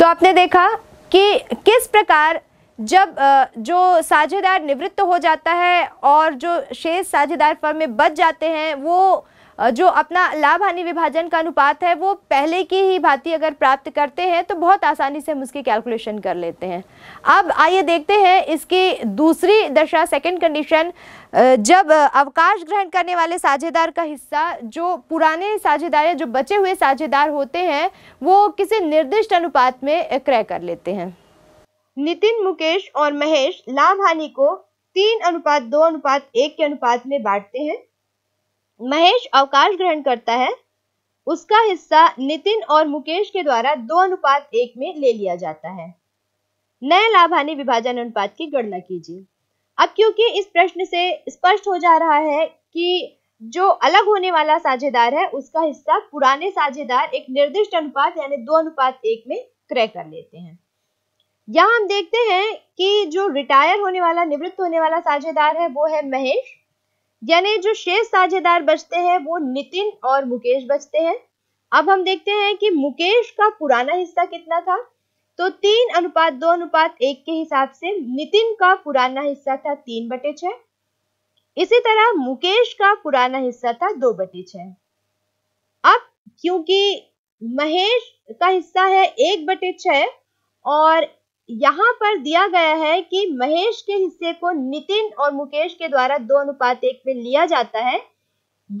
तो आपने देखा कि किस प्रकार जब जो साझेदार निवृत्त हो जाता है और जो शेष साझेदार फर्म में बच जाते हैं वो जो अपना लाभ हानि विभाजन का अनुपात है वो पहले की ही भांति अगर प्राप्त करते हैं तो बहुत आसानी से हम उसकी कैलकुलेशन कर लेते हैं अब आइए देखते हैं इसकी दूसरी दशा सेकंड कंडीशन जब अवकाश ग्रहण करने वाले साझेदार का हिस्सा जो पुराने साझेदार या जो बचे हुए साझेदार होते हैं वो किसी निर्दिष्ट अनुपात में क्रय कर लेते हैं नितिन मुकेश और महेश लाभ हानि को तीन अनुपात दो अनुपात एक के अनुपात में बांटते हैं महेश अवकाश ग्रहण करता है उसका हिस्सा नितिन और मुकेश के द्वारा दो अनुपात एक में ले लिया जाता है नए लाभ हानि विभाजन अनुपात की गणना कीजिए अब क्योंकि इस प्रश्न से स्पष्ट हो जा रहा है कि जो अलग होने वाला साझेदार है उसका हिस्सा पुराने साझेदार एक निर्दिष्ट अनुपात यानी दो अनुपात एक में क्रय कर लेते हैं यहां हम देखते हैं कि जो रिटायर होने वाला निवृत्त होने वाला साझेदार है वो है महेश यानी जो शेष साझेदार बचते हैं वो नितिन और मुकेश बचते हैं अब हम देखते हैं कि मुकेश का पुराना हिस्सा कितना था तो तीन अनुपात दो अनुपात एक के हिसाब से नितिन का पुराना हिस्सा था तीन बटे छ इसी तरह मुकेश का पुराना हिस्सा था दो बटे छ अब क्योंकि महेश का हिस्सा है एक बटे छ और यहाँ पर दिया गया है कि महेश के हिस्से को नितिन और मुकेश के द्वारा दो अनुपात एक में लिया जाता है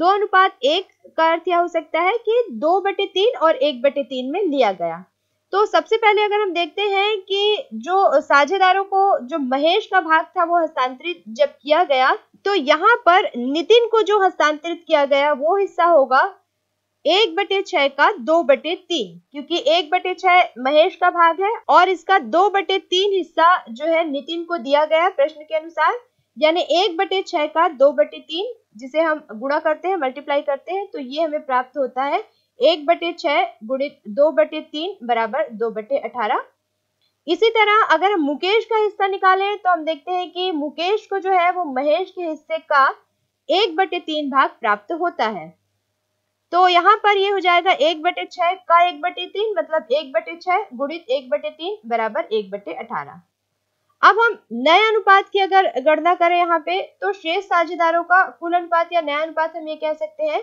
दो अनुपात एक का अर्थ यह हो सकता है कि दो बटे तीन और एक बटे तीन में लिया गया तो सबसे पहले अगर हम देखते हैं कि जो साझेदारों को जो महेश का भाग था वो हस्तांतरित जब किया गया तो यहाँ पर नितिन को जो हस्तांतरित किया गया वो हिस्सा होगा एक बटे छह का दो बटे तीन क्योंकि एक बटे छह महेश का भाग है और इसका दो बटे तीन हिस्सा जो है नितिन को दिया गया प्रश्न के अनुसार यानी एक बटे छह का दो बटे तीन जिसे हम गुणा करते हैं मल्टीप्लाई करते हैं तो ये हमें प्राप्त होता है एक बटे छह गुणित दो बटे तीन बराबर दो बटे अठारह इसी तरह अगर हम मुकेश का हिस्सा निकालें तो हम देखते हैं कि मुकेश को जो है वो महेश के हिस्से का एक बटे तीन भाग प्राप्त होता है तो यहाँ पर ये हो जाएगा एक बटे छह का एक बटे तीन मतलब एक बटे छह गुणित एक बटे तीन बराबर एक बटे अठारह अब हम नए अनुपात की अगर गणना करें यहाँ पे तो शेष साझेदारों का कुल अनुपात या नया अनुपात हम ये कह सकते हैं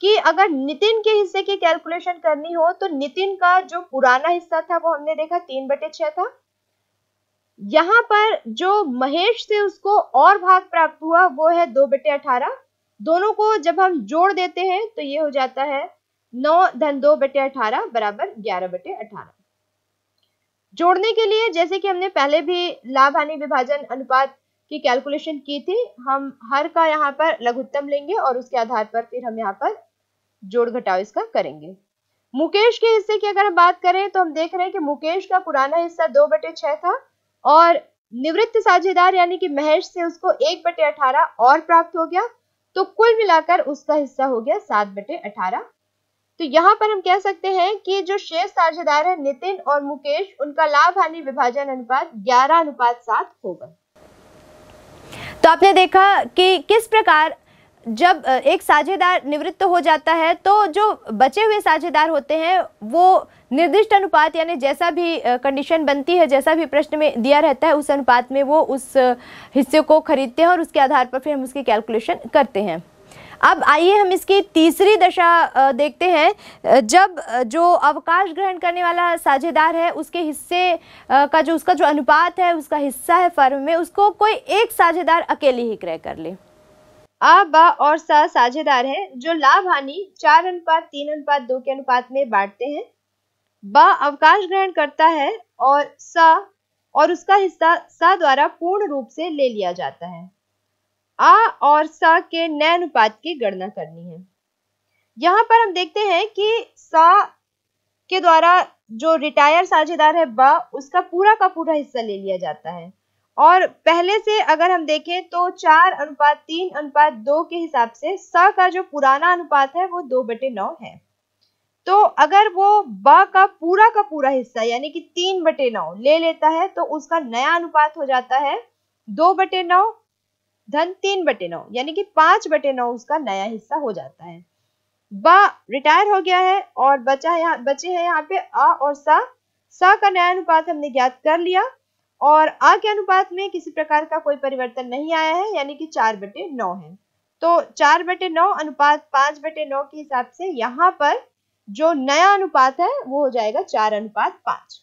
कि अगर नितिन के हिस्से की कैलकुलेशन करनी हो तो नितिन का जो पुराना हिस्सा था वो हमने देखा तीन बटे छह था यहाँ पर जो महेश से उसको और भाग प्राप्त हुआ वो है दो बटे अठारह दोनों को जब हम जोड़ देते हैं तो ये हो जाता है नौ धन दो बटे अठारह बराबर ग्यारह बटे अठारह जोड़ने के लिए जैसे कि हमने पहले भी लाभ हानि विभाजन अनुपात की कैलकुलेशन की थी हम हर का यहाँ पर लघुत्तम लेंगे और उसके आधार पर फिर हम यहाँ पर जोड़ घटाव इसका करेंगे मुकेश के हिस्से की अगर हम बात करें तो हम देख रहे हैं कि मुकेश का पुराना हिस्सा दो बटे छह था और निवृत्त साझेदार यानी कि महेश से उसको एक बटे अठारह और प्राप्त हो गया तो कुल मिलाकर उसका हिस्सा हो गया सात बटे अठारह तो यहाँ पर हम कह सकते हैं कि जो शेष साझेदार है नितिन और मुकेश उनका लाभ हानि विभाजन अनुपात ग्यारह अनुपात सात होगा तो आपने देखा कि किस प्रकार जब एक साझेदार निवृत्त हो जाता है तो जो बचे हुए साझेदार होते हैं वो निर्दिष्ट अनुपात यानी जैसा भी कंडीशन बनती है जैसा भी प्रश्न में दिया रहता है उस अनुपात में वो उस हिस्से को खरीदते हैं और उसके आधार पर फिर हम उसकी कैलकुलेशन करते हैं अब आइए हम इसकी तीसरी दशा देखते हैं जब जो अवकाश ग्रहण करने वाला साझेदार है उसके हिस्से का जो उसका जो अनुपात है उसका हिस्सा है फर्म में उसको कोई एक साझेदार अकेले ही क्रय कर ले आ बा और सा साझेदार हैं जो लाभ हानि चार अनुपात तीन अनुपात दो के अनुपात में बांटते हैं ब अवकाश ग्रहण करता है और सा और उसका हिस्सा सा द्वारा पूर्ण रूप से ले लिया जाता है आ और सा के नए अनुपात की गणना करनी है यहाँ पर हम देखते हैं कि सा के द्वारा जो रिटायर साझेदार है ब उसका पूरा का पूरा हिस्सा ले लिया जाता है और पहले से अगर हम देखें तो चार अनुपात तीन अनुपात दो के हिसाब से स का जो पुराना अनुपात है वो दो बटे नौ है तो अगर वो ब का पूरा का पूरा हिस्सा यानी कि तीन बटे नौ ले लेता है तो उसका नया अनुपात हो जाता है दो बटे नौ धन तीन बटे नौ यानी कि पांच बटे नौ उसका नया हिस्सा हो जाता है ब रिटायर हो गया है और बचा यहाँ बचे हैं यहाँ पे अ और स का नया अनुपात हमने ज्ञात कर लिया और आ के अनुपात में किसी प्रकार का कोई परिवर्तन नहीं आया है यानी कि चार बटे नौ है तो चार बटे नौ अनुपात पांच बटे नौ के हिसाब से यहाँ पर जो नया अनुपात है वो हो जाएगा चार अनुपात पांच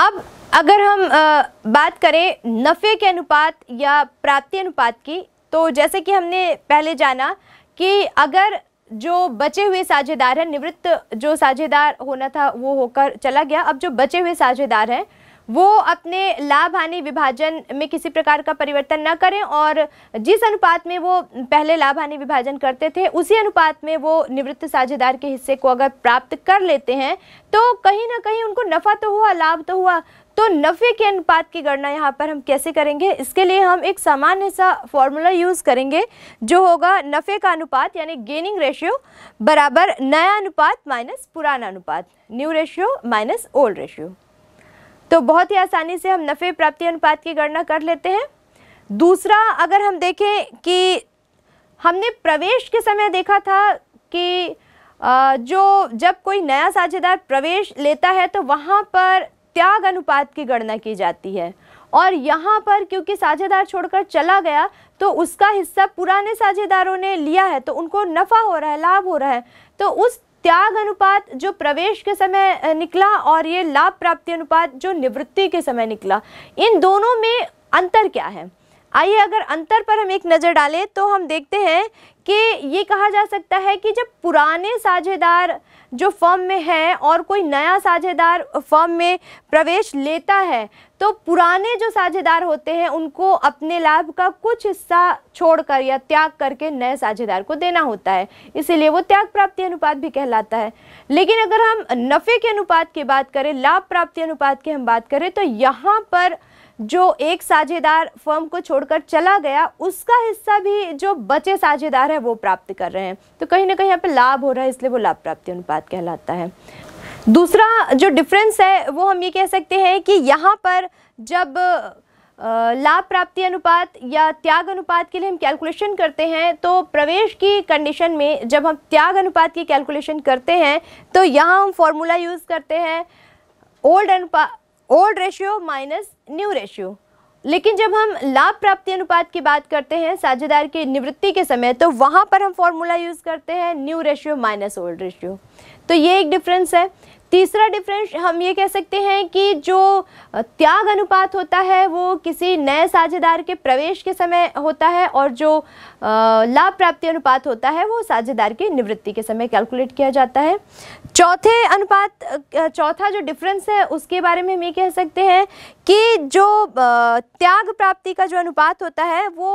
अब अगर हम आ, बात करें नफ़े के अनुपात या प्राप्ति अनुपात की तो जैसे कि हमने पहले जाना कि अगर जो बचे हुए साझेदार हैं निवृत्त जो साझेदार होना था वो होकर चला गया अब जो बचे हुए साझेदार हैं वो अपने लाभ हानि विभाजन में किसी प्रकार का परिवर्तन न करें और जिस अनुपात में वो पहले लाभ हानि विभाजन करते थे उसी अनुपात में वो निवृत्त साझेदार के हिस्से को अगर प्राप्त कर लेते हैं तो कहीं ना कहीं उनको नफ़ा तो हुआ लाभ तो हुआ तो नफ़े के अनुपात की गणना यहाँ पर हम कैसे करेंगे इसके लिए हम एक सामान्य सा फॉर्मूला यूज़ करेंगे जो होगा नफ़े का अनुपात यानी गेनिंग रेशियो बराबर नया अनुपात माइनस पुराना अनुपात new ratio minus old ratio तो बहुत ही आसानी से हम नफ़े प्राप्ति अनुपात की गणना कर लेते हैं दूसरा अगर हम देखें कि हमने प्रवेश के समय देखा था कि जो जब कोई नया साझेदार प्रवेश लेता है तो वहाँ पर त्याग अनुपात की गणना की जाती है और यहाँ पर क्योंकि साझेदार छोड़कर चला गया तो उसका हिस्सा पुराने साझेदारों ने लिया है तो उनको नफ़ा हो रहा है लाभ हो रहा है तो उस त्याग अनुपात जो प्रवेश के समय निकला और ये लाभ प्राप्ति अनुपात जो निवृत्ति के समय निकला इन दोनों में अंतर क्या है आइए अगर अंतर पर हम एक नज़र डालें तो हम देखते हैं कि ये कहा जा सकता है कि जब पुराने साझेदार जो फॉर्म में है और कोई नया साझेदार फॉर्म में प्रवेश लेता है तो पुराने जो साझेदार होते हैं उनको अपने लाभ का कुछ हिस्सा छोड़कर या त्याग करके नए साझेदार को देना होता है इसीलिए वो त्याग प्राप्ति अनुपात भी कहलाता है लेकिन अगर हम नफ़े के अनुपात की बात करें लाभ प्राप्ति अनुपात की हम बात करें तो यहाँ पर जो एक साझेदार फर्म को छोड़कर चला गया उसका हिस्सा भी जो बचे साझेदार है वो प्राप्त कर रहे हैं तो कहीं ना कहीं यहाँ पे लाभ हो रहा है इसलिए वो लाभ प्राप्ति अनुपात कहलाता है दूसरा जो डिफरेंस है वो हम ये कह सकते हैं कि यहाँ पर जब लाभ प्राप्ति अनुपात या त्याग अनुपात के लिए हम कैलकुलेशन करते हैं तो प्रवेश की कंडीशन में जब हम त्याग अनुपात की कैलकुलेशन करते हैं तो यहाँ हम फॉर्मूला यूज़ करते हैं ओल्ड अनुपात old ratio minus new ratio लेकिन जब हम लाभ प्राप्ति अनुपात की बात करते हैं साझेदार की निवृत्ति के समय तो वहाँ पर हम फॉर्मूला यूज़ करते हैं new ratio minus old ratio तो ये एक डिफरेंस है तीसरा डिफरेंस हम ये कह सकते हैं कि जो त्याग अनुपात होता है वो किसी नए साझेदार के प्रवेश के समय होता है और जो लाभ प्राप्ति अनुपात होता है वो साझेदार की निवृत्ति के समय कैलकुलेट किया जाता है चौथे अनुपात चौथा जो डिफरेंस है उसके बारे में हम ये कह सकते हैं कि जो त्याग प्राप्ति का जो अनुपात होता है वो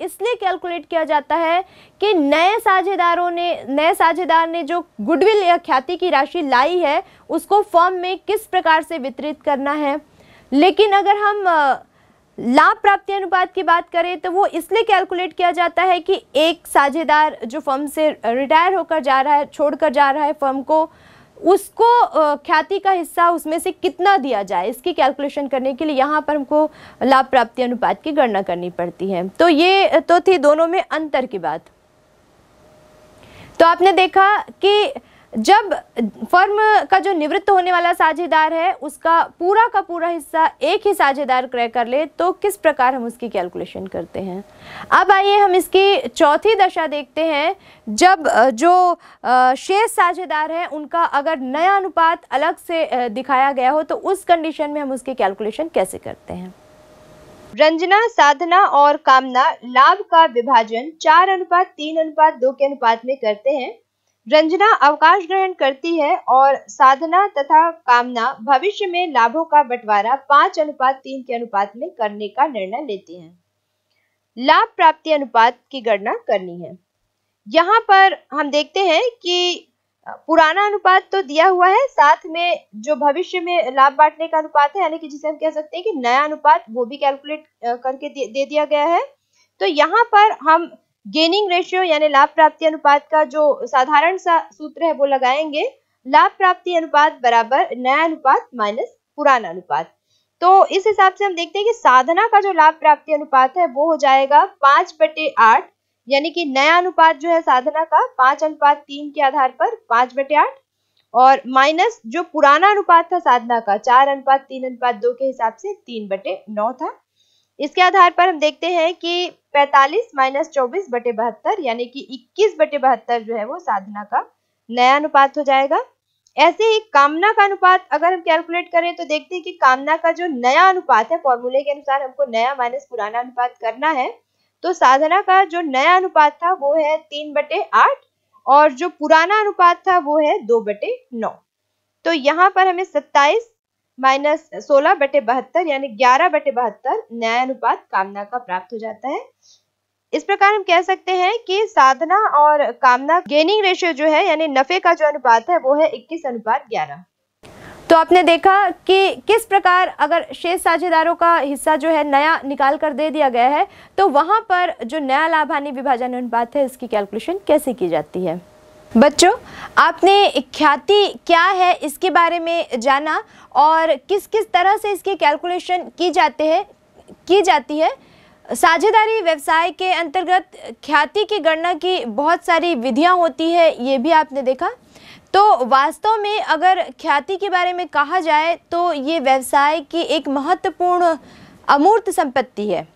इसलिए कैलकुलेट किया जाता है कि नए साझेदारों ने नए साझेदार ने जो गुडविल या ख्याति की राशि लाई है उसको फॉर्म में किस प्रकार से वितरित करना है लेकिन अगर हम लाभ प्राप्ति अनुपात की बात करें तो वो इसलिए कैलकुलेट किया जाता है कि एक साझेदार जो फर्म से रिटायर होकर जा रहा है छोड़कर जा रहा है फर्म को उसको ख्याति का हिस्सा उसमें से कितना दिया जाए इसकी कैलकुलेशन करने के लिए यहाँ पर हमको लाभ प्राप्ति अनुपात की गणना करनी पड़ती है तो ये तो थी दोनों में अंतर की बात तो आपने देखा कि जब फर्म का जो निवृत्त होने वाला साझेदार है उसका पूरा का पूरा हिस्सा एक ही साझेदार क्रय कर ले तो किस प्रकार हम उसकी कैलकुलेशन करते हैं अब आइए हम इसकी चौथी दशा देखते हैं जब जो शेष साझेदार हैं उनका अगर नया अनुपात अलग से दिखाया गया हो तो उस कंडीशन में हम उसकी कैलकुलेशन कैसे करते हैं रंजना साधना और कामना लाभ का विभाजन चार अनुपात तीन अनुपात दो के अनुपात में करते हैं रंजना अवकाश ग्रहण करती है और साधना तथा कामना भविष्य में लाभों का बंटवारा पांच अनुपात तीन के अनुपात में करने का निर्णय लेती हैं। लाभ प्राप्ति अनुपात की गणना करनी है यहाँ पर हम देखते हैं कि पुराना अनुपात तो दिया हुआ है साथ में जो भविष्य में लाभ बांटने का अनुपात है यानी कि जिसे हम कह सकते हैं कि नया अनुपात वो भी कैलकुलेट करके दे दिया गया है तो यहाँ पर हम गेनिंग रेशियो यानी लाभ प्राप्ति अनुपात का जो साधारण सा सूत्र है वो लगाएंगे लाभ प्राप्ति अनुपात बराबर नया अनुपात माइनस पुराना अनुपात तो इस हिसाब से हम देखते हैं कि साधना का जो लाभ प्राप्ति अनुपात है वो हो जाएगा पांच बटे आठ यानी कि नया अनुपात जो है साधना का पांच अनुपात तीन के आधार पर पांच बटे आठ और माइनस जो पुराना अनुपात था साधना का चार अनुपात तीन अनुपात दो के हिसाब से तीन बटे नौ था इसके आधार पर हम देखते हैं कि 45 माइनस चौबीस बटे बहत्तर यानी कि 21 बटे बहत्तर जो है वो साधना का नया अनुपात हो जाएगा ऐसे ही कामना का अनुपात अगर हम कैलकुलेट करें तो देखते हैं कि कामना का जो नया अनुपात है फॉर्मूले के अनुसार हमको नया माइनस पुराना अनुपात करना है तो साधना का जो नया अनुपात था वो है तीन बटे आठ और जो पुराना अनुपात था वो है दो बटे नौ तो यहाँ पर हमें सत्ताईस माइनस सोलह बटे बहत्तर यानी ग्यारह बटे बहत्तर अनुपात कामना का प्राप्त हो जाता है इस प्रकार हम कह सकते हैं कि साधना और कामना गेनिंग रेशियो जो है यानी नफे का जो अनुपात है वो है इक्कीस अनुपात ग्यारह तो आपने देखा कि किस प्रकार अगर शेष साझेदारों का हिस्सा जो है नया निकाल कर दे दिया गया है तो वहां पर जो नया लाभानी विभाजन अनुपात है इसकी कैलकुलेशन कैसे की जाती है बच्चों आपने ख्याति क्या है इसके बारे में जाना और किस किस तरह से इसके कैलकुलेशन की जाते हैं की जाती है साझेदारी व्यवसाय के अंतर्गत ख्याति की गणना की बहुत सारी विधियां होती है ये भी आपने देखा तो वास्तव में अगर ख्याति के बारे में कहा जाए तो ये व्यवसाय की एक महत्वपूर्ण अमूर्त संपत्ति है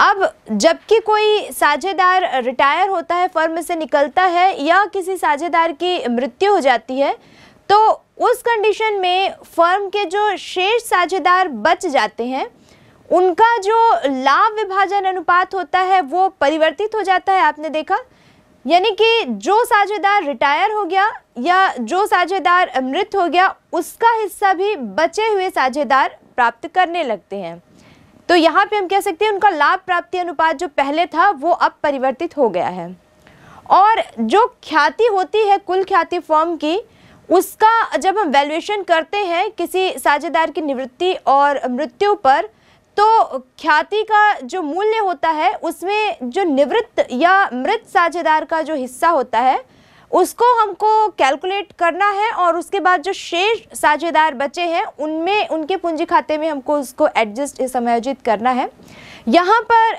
अब जबकि कोई साझेदार रिटायर होता है फर्म से निकलता है या किसी साझेदार की मृत्यु हो जाती है तो उस कंडीशन में फर्म के जो शेष साझेदार बच जाते हैं उनका जो लाभ विभाजन अनुपात होता है वो परिवर्तित हो जाता है आपने देखा यानी कि जो साझेदार रिटायर हो गया या जो साझेदार मृत हो गया उसका हिस्सा भी बचे हुए साझेदार प्राप्त करने लगते हैं तो यहाँ पे हम कह सकते हैं उनका लाभ प्राप्ति अनुपात जो पहले था वो अब परिवर्तित हो गया है और जो ख्याति होती है कुल ख्याति फॉर्म की उसका जब हम वैल्यूएशन करते हैं किसी साझेदार की निवृत्ति और मृत्यु पर तो ख्याति का जो मूल्य होता है उसमें जो निवृत्त या मृत साझेदार का जो हिस्सा होता है उसको हमको कैलकुलेट करना है और उसके बाद जो शेष साझेदार बचे हैं उनमें उनके पूंजी खाते में हमको उसको एडजस्ट समायोजित करना है यहाँ पर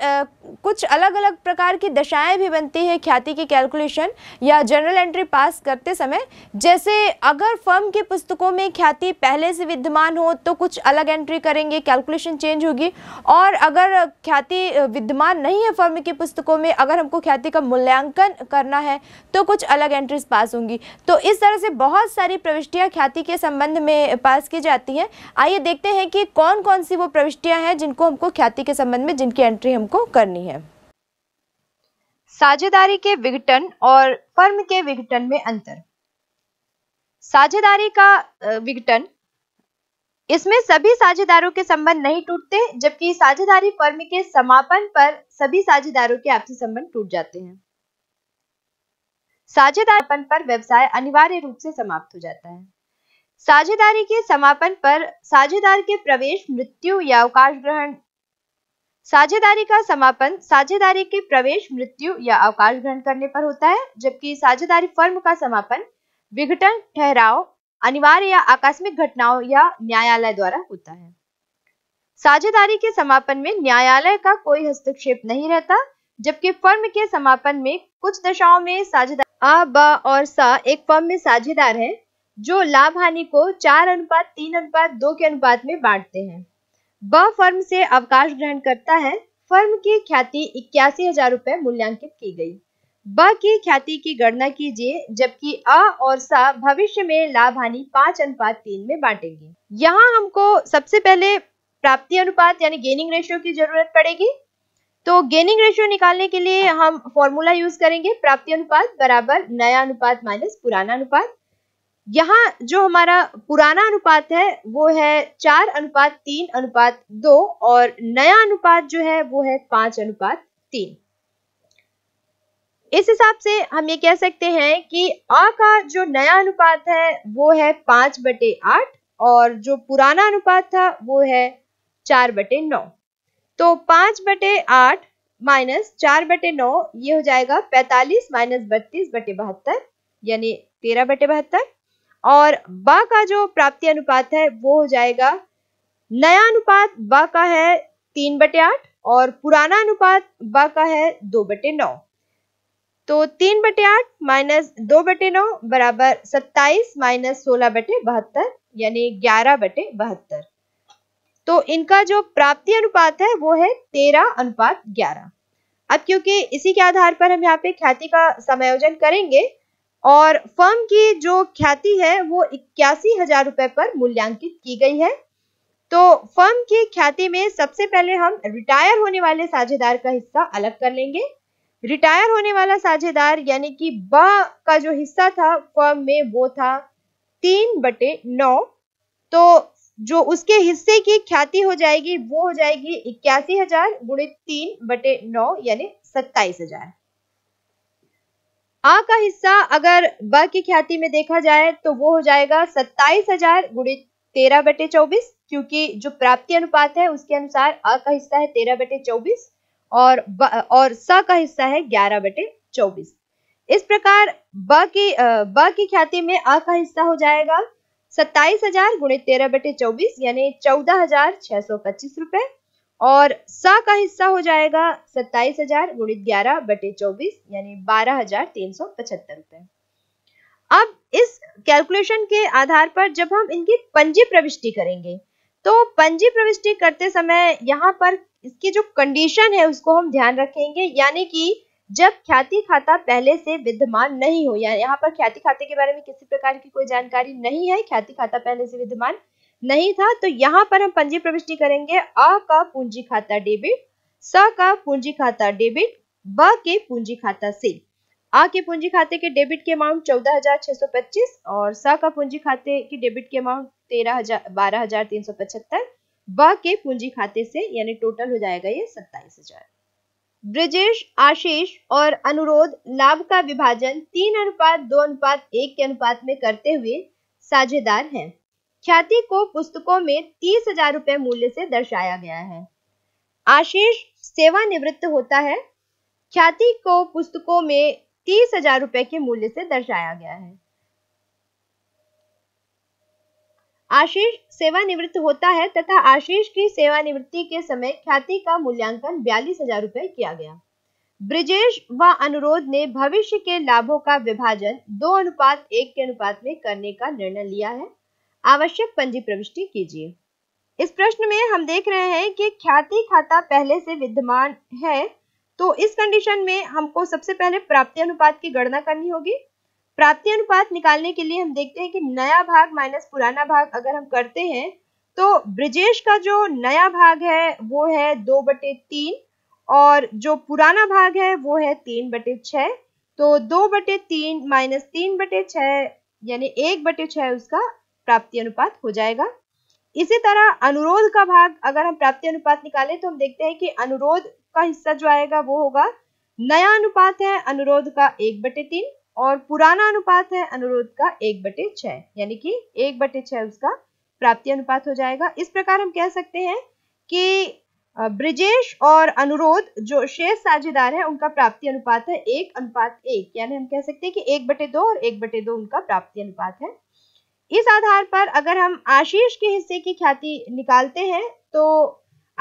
कुछ अलग अलग प्रकार की दशाएं भी बनती है ख्याति की कैलकुलेशन या जनरल एंट्री पास करते समय जैसे अगर फर्म की पुस्तकों में ख्याति पहले से विद्यमान हो तो कुछ अलग एंट्री करेंगे कैलकुलेशन चेंज होगी और अगर ख्याति विद्यमान नहीं है फर्म की पुस्तकों में अगर हमको ख्याति का मूल्यांकन करना है तो कुछ अलग एंट्रीज पास होंगी तो इस तरह से बहुत सारी प्रविष्टियाँ ख्याति के संबंध में पास की जाती हैं आइए देखते हैं कि कौन कौन सी वो प्रविष्टियाँ हैं जिनको हमको ख्याति के संबंध में जिनकी एंट्री हमको करनी करनी है साझेदारी के विघटन और फर्म के विघटन में अंतर साझेदारी का विघटन इसमें सभी साझेदारों के संबंध नहीं टूटते जबकि साझेदारी फर्म के समापन पर सभी साझेदारों के आपसी संबंध टूट जाते हैं साझेदारपन पर व्यवसाय अनिवार्य रूप से समाप्त हो जाता है साझेदारी के समापन पर साझेदार के प्रवेश मृत्यु या अवकाश ग्रहण साझेदारी का समापन साझेदारी के प्रवेश मृत्यु या अवकाश ग्रहण करने पर होता है जबकि साझेदारी फर्म का समापन विघटन ठहराव अनिवार्य या आकस्मिक घटनाओं या न्यायालय द्वारा होता है साझेदारी के समापन में न्यायालय का कोई हस्तक्षेप नहीं रहता जबकि फर्म के समापन में कुछ दशाओं में साझेदार आ ब और सा एक फर्म में साझेदार है जो लाभ हानि को चार अनुपात तीन अनुपात दो के अनुपात में बांटते हैं ब फर्म से अवकाश ग्रहण करता है फर्म की ख्याति इक्यासी हजार रूपए मूल्यांकित की गई ब की ख्याति की गणना कीजिए जबकि अ और स भविष्य में लाभ हानि पांच अनुपात तीन में बांटेंगे यहाँ हमको सबसे पहले प्राप्ति अनुपात यानी गेनिंग रेशियो की जरूरत पड़ेगी तो गेनिंग रेशियो निकालने के लिए हम फॉर्मूला यूज करेंगे प्राप्ति अनुपात बराबर नया अनुपात माइनस पुराना अनुपात यहाँ जो हमारा पुराना अनुपात है वो है चार अनुपात तीन अनुपात दो और नया अनुपात जो है वो है पांच अनुपात तीन इस हिसाब से हम ये कह सकते हैं कि अ का जो नया अनुपात है वो है पांच बटे आठ और जो पुराना अनुपात था वो है चार बटे नौ तो पांच बटे आठ माइनस चार बटे नौ ये हो जाएगा पैतालीस माइनस बत्तीस बटे बहत्तर यानी तेरह बटे बहत्तर और बा का जो प्राप्ति अनुपात है वो हो जाएगा नया अनुपात बा का है तीन बटे आठ और पुराना अनुपात बा का है दो बटे नौ तो तीन बटे आठ माइनस दो बटे नौ बराबर सत्ताईस माइनस सोलह बटे बहत्तर यानी ग्यारह बटे बहत्तर तो इनका जो प्राप्ति अनुपात है वो है तेरह अनुपात ग्यारह अब क्योंकि इसी के आधार पर हम यहाँ पे ख्याति का समायोजन करेंगे और फर्म की जो ख्याति है वो इक्यासी हजार रुपए पर मूल्यांकित की गई है तो फर्म की ख्याति में सबसे पहले हम रिटायर होने वाले साझेदार का हिस्सा अलग कर लेंगे रिटायर होने वाला साझेदार यानी कि ब का जो हिस्सा था फर्म में वो था तीन बटे नौ तो जो उसके हिस्से की ख्याति हो जाएगी वो हो जाएगी इक्यासी हजार गुणित तीन बटे नौ यानी सत्ताईस हजार आ का हिस्सा अगर ब की ख्याति में देखा जाए तो वो हो जाएगा सत्ताईस हजार गुणित तेरह बटे चौबीस क्योंकि जो प्राप्ति अनुपात है उसके अनुसार अ का हिस्सा है तेरह बटे चौबीस और ब, और स का हिस्सा है ग्यारह बटे चौबीस इस प्रकार ब की ब की ख्याति में अ का हिस्सा हो जाएगा सत्ताईस हजार गुणित तेरह बटे चौबीस यानी चौदह हजार छह सौ पच्चीस रुपए और स का हिस्सा हो जाएगा सत्ताईस हजार गुणित ग्यारह बटे चौबीस यानी बारह हजार तीन सौ पचहत्तर रुपए अब इस कैलकुलेशन के आधार पर जब हम इनकी पंजी प्रविष्टि करेंगे तो पंजी प्रविष्टि करते समय यहाँ पर इसकी जो कंडीशन है उसको हम ध्यान रखेंगे यानी कि जब ख्याति खाता पहले से विद्यमान नहीं हो या यहाँ पर ख्याति खाते के बारे में किसी प्रकार की कोई जानकारी नहीं है ख्याति खाता पहले से विद्यमान नहीं था तो यहाँ पर हम पंजी प्रविष्टि करेंगे अ का पूंजी खाता डेबिट स का पूंजी खाता डेबिट ब के पूंजी खाता से आ के पूंजी खाते के डेबिट के अमाउंट चौदह हजार छह सौ पच्चीस और स का पूंजी खाते के डेबिट के अमाउंट तेरह हजार बारह हजार तीन सौ पचहत्तर ब के पूंजी खाते से यानी टोटल हो जाएगा ये सत्ताईस हजार ब्रजेश आशीष और अनुरोध लाभ का विभाजन तीन अनुपात दो अनुपात एक के अनुपात में करते हुए साझेदार हैं ख्याति को पुस्तकों में तीस हजार रुपए मूल्य से दर्शाया गया है आशीष सेवानिवृत्त होता है ख्याति को पुस्तकों में तीस हजार रुपए के मूल्य से दर्शाया गया है आशीष सेवानिवृत्त होता है तथा आशीष की सेवानिवृत्ति के समय ख्याति का मूल्यांकन बयालीस हजार रुपये किया गया ब्रिजेश व अनुरोध ने भविष्य के लाभों का विभाजन दो अनुपात एक के अनुपात में करने का निर्णय लिया है आवश्यक पंजी प्रविष्टि कीजिए इस प्रश्न में हम देख रहे हैं कि ख्याति खाता पहले से विद्यमान है तो इस कंडीशन में हमको सबसे पहले प्राप्ति अनुपात की गणना करनी होगी प्राप्ति अनुपात निकालने के लिए हम देखते हैं कि नया भाग माइनस पुराना भाग अगर हम करते हैं तो ब्रिजेश का जो नया भाग है वो है दो बटे तीन और जो पुराना भाग है वो है तीन बटे छह तो दो बटे तीन माइनस तीन बटे छह यानी एक बटे छह उसका प्राप्ति अनुपात हो जाएगा इसी तरह अनुरोध का भाग अगर हम प्राप्ति अनुपात निकालें तो हम देखते हैं कि अनुरोध का हिस्सा जो आएगा वो होगा नया अनुपात है अनुरोध का एक बटे तीन और पुराना अनुपात है अनुरोध का एक बटे छह यानी कि एक बटे छह उसका प्राप्ति अनुपात हो जाएगा इस प्रकार हम कह सकते हैं कि ब्रिजेश और अनुरोध जो शेष साझेदार है उनका प्राप्ति अनुपात है एक अनुपात एक यानी हम कह सकते हैं कि एक बटे दो और एक बटे दो उनका प्राप्ति अनुपात है इस आधार पर अगर हम आशीष के हिस्से की ख्याति निकालते हैं तो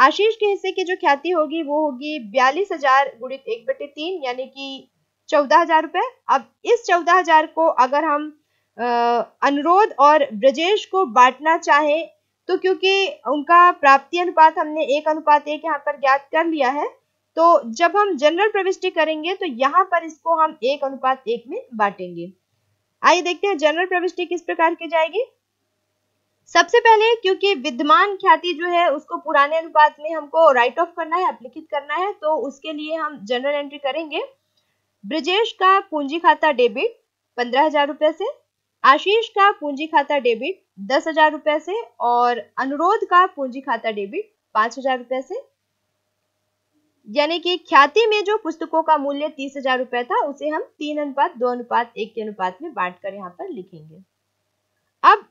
आशीष के हिस्से की जो ख्याति होगी वो होगी बयालीस हजार गुणित एक बटे तीन यानी कि चौदह हजार रुपए अब इस चौदह हजार को अगर हम अनुरोध और ब्रजेश को बांटना चाहें तो क्योंकि उनका प्राप्ति अनुपात हमने एक अनुपात एक यहाँ पर ज्ञात कर लिया है तो जब हम जनरल प्रविष्टि करेंगे तो यहाँ पर इसको हम एक अनुपात एक में बांटेंगे आइए देखते हैं जनरल प्रविष्टि किस प्रकार की जाएगी सबसे पहले क्योंकि विद्यमान ख्याति जो है उसको पुराने अनुपात में हमको राइट ऑफ करना है अपलिखित करना है तो उसके लिए हम जनरल एंट्री करेंगे ब्रजेश का पूंजी खाता डेबिट पंद्रह हजार रुपए से आशीष का पूंजी खाता डेबिट दस हजार रुपए से और अनुरोध का पूंजी खाता डेबिट पांच हजार रुपए से यानी कि ख्याति में जो पुस्तकों का मूल्य तीस हजार रुपए था उसे हम तीन अनुपात दो अनुपात एक के अनुपात में बांटकर यहाँ पर लिखेंगे अब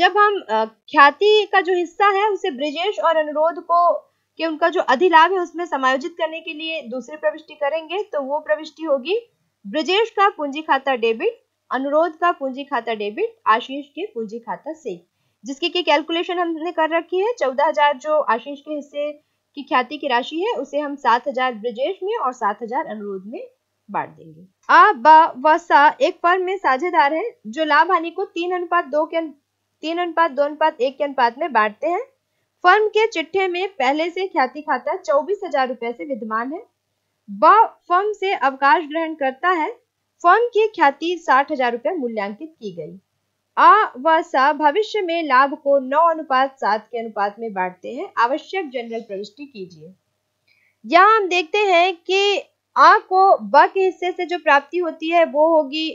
जब हम ख्याति का जो हिस्सा है उसे ब्रिजेश और अनुरोध को कि उनका जो अधिलाभ है उसमें समायोजित करने के लिए दूसरी प्रविष्टि करेंगे तो वो प्रविष्टि होगी ब्रिजेश का पूंजी खाता डेबिट अनुरोध का पूंजी खाता डेबिट आशीष के पूंजी खाता से जिसकी की कैलकुलेशन हमने कर रखी है चौदह हजार जो आशीष के हिस्से की ख्याति की राशि है उसे हम सात हजार ब्रजेश में और सात हजार अनुरोध में बांट देंगे आ ब व सा एक फर्म में साझेदार है जो लाभ हानि को तीन अनुपात दो के तीन अनुपात दो अनुपात एक के अनुपात में बांटते हैं फर्म के चिट्ठे में पहले से ख्याति खाता चौबीस हजार रुपए से विद्यमान है ब फर्म से अवकाश ग्रहण करता है फर्म की ख्याति साठ हजार रुपए मूल्यांकित की गई आ व भविष्य में लाभ को नौ अनुपात सात के अनुपात में बांटते हैं आवश्यक जनरल प्रविष्टि कीजिए यहाँ हम देखते हैं कि आ को ब के हिस्से से जो प्राप्ति होती है वो होगी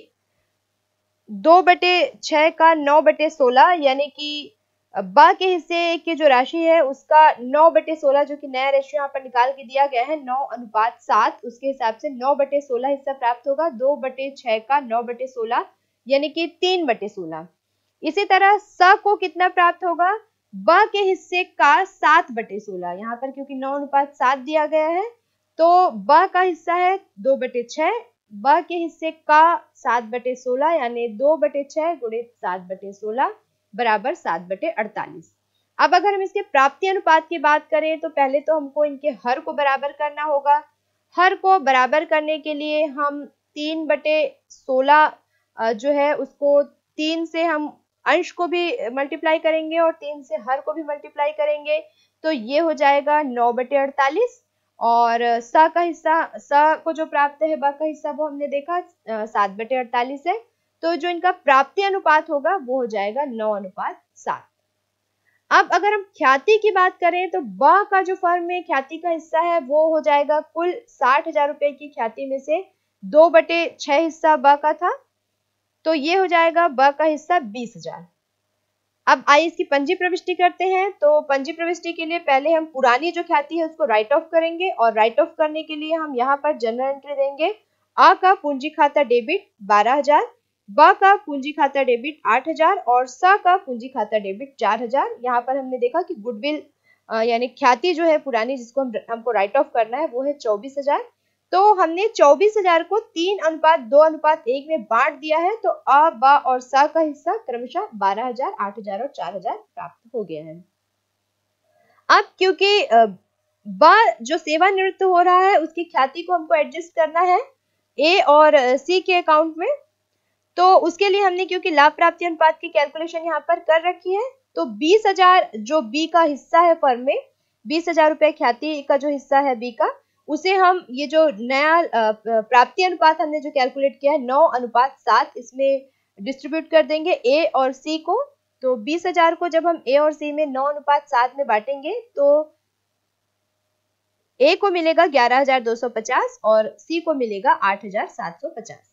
दो बटे छ का नौ बटे सोलह यानी कि ब के हिस्से की जो राशि है उसका नौ बटे सोलह जो कि नया रेशियो यहाँ पर निकाल के दिया गया है नौ अनुपात सात उसके हिसाब से नौ बटे सोलह हिस्सा प्राप्त होगा दो बटे छह का नौ बटे सोलह यानी कि तीन बटे सोलह इसी तरह स को कितना प्राप्त होगा ब के हिस्से का सात बटे सोलह यहाँ पर क्योंकि नौ अनुपात सात दिया गया है तो ब का हिस्सा है दो बटे छ ब के हिस्से का सात बटे सोलह यानी दो बटे छह गुणे सात बटे सोलह बराबर सात बटे अड़तालीस अब अगर हम इसके प्राप्ति अनुपात की बात करें तो पहले तो हमको इनके हर को बराबर करना होगा हर को बराबर करने के लिए हम तीन बटे सोलह जो है उसको तीन से हम अंश को भी मल्टीप्लाई करेंगे और तीन से हर को भी मल्टीप्लाई करेंगे तो ये हो जाएगा नौ बटे अड़तालीस और स का हिस्सा स को जो प्राप्त है ब का हिस्सा वो हमने देखा सात बटे अड़तालीस है तो जो इनका प्राप्ति अनुपात होगा वो हो जाएगा नौ अनुपात सात अब अगर हम ख्याति की बात करें तो ब का जो फर्म में ख्याति का हिस्सा है वो हो जाएगा कुल साठ हजार रुपए की ख्याति में से दो बटे छह हिस्सा ब का था तो ये हो जाएगा ब का हिस्सा बीस हजार अब आइए इसकी पंजी प्रविष्टि करते हैं तो पंजी प्रविष्टि के लिए पहले हम पुरानी जो ख्याति है उसको राइट ऑफ करेंगे और राइट ऑफ करने के लिए हम यहाँ पर जनरल एंट्री देंगे अ का पूंजी खाता डेबिट बारह हजार ब का पूंजी खाता डेबिट आठ हजार और स का पूंजी खाता डेबिट चार हजार यहाँ पर हमने देखा कि गुडविल यानी ख्याति जो है पुरानी जिसको हम हमको राइट ऑफ करना है वो है चौबीस हजार तो हमने चौबीस हजार को तीन अनुपात दो अनुपात एक में बांट दिया है तो अ ब और स का हिस्सा क्रमशः बारह हजार आठ हजार और चार हजार प्राप्त हो गया है अब क्योंकि ब जो सेवानिवृत्त हो रहा है उसकी ख्याति को हमको एडजस्ट करना है ए और सी के अकाउंट में तो उसके लिए हमने क्योंकि लाभ प्राप्ति अनुपात की कैलकुलेशन यहाँ पर कर रखी है तो बीस हजार जो बी का हिस्सा है फर्म में बीस हजार रुपए ख्याति का जो हिस्सा है बी का उसे हम ये जो नया प्राप्ति अनुपात हमने जो कैलकुलेट किया है नौ अनुपात सात इसमें डिस्ट्रीब्यूट कर देंगे ए और सी को तो बीस हजार को जब हम ए और सी में नौ अनुपात सात में बांटेंगे तो ए को मिलेगा ग्यारह हजार दो सौ पचास और सी को मिलेगा आठ हजार सात सौ पचास